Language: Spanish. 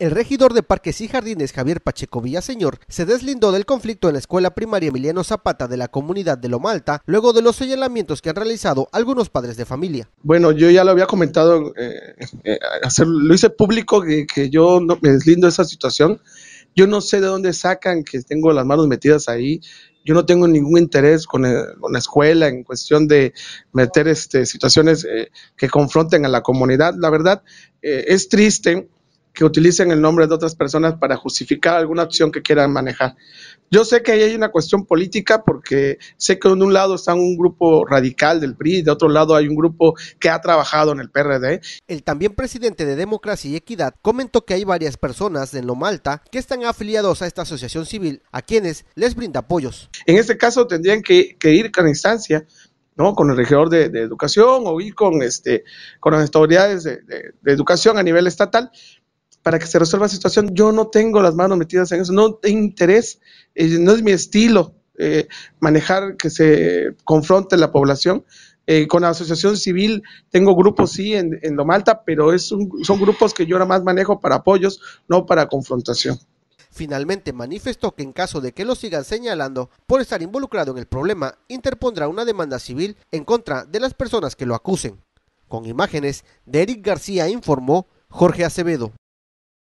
El regidor de Parques y Jardines, Javier Pacheco Villaseñor, se deslindó del conflicto en la escuela primaria Emiliano Zapata de la comunidad de Loma Alta, luego de los señalamientos que han realizado algunos padres de familia. Bueno, yo ya lo había comentado, eh, eh, lo hice público que, yo no, me deslindo de esa situación. Yo no sé de dónde sacan que tengo las manos metidas ahí. Yo no tengo ningún interés con, eh, la escuela en cuestión de meter este, situaciones que confronten a la comunidad. La verdad, es triste que utilicen el nombre de otras personas para justificar alguna acción que quieran manejar. Yo sé que ahí hay una cuestión política porque sé que de un lado está un grupo radical del PRI, de otro lado hay un grupo que ha trabajado en el PRD. El también presidente de Democracia y Equidad comentó que hay varias personas en Malta que están afiliados a esta asociación civil a quienes les brinda apoyos. En este caso tendrían que, ir con instancia ¿no? con el regidor de, educación o ir con, este, con las autoridades de educación a nivel estatal para que se resuelva la situación. Yo no tengo las manos metidas en eso, no tengo interés, eh, no es mi estilo eh, manejar que se confronte la población. Eh, con la asociación civil tengo grupos, sí, en, Lo Malta, pero es son grupos que yo nada más manejo para apoyos, no para confrontación. Finalmente manifestó que en caso de que lo sigan señalando por estar involucrado en el problema, interpondrá una demanda civil en contra de las personas que lo acusen. Con imágenes de Eric García informó Jorge Acevedo.